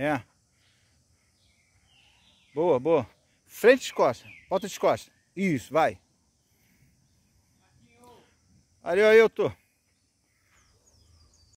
É. Boa, boa. Frente de costas. Volta de costas. Isso, vai. Ali, aí eu tô.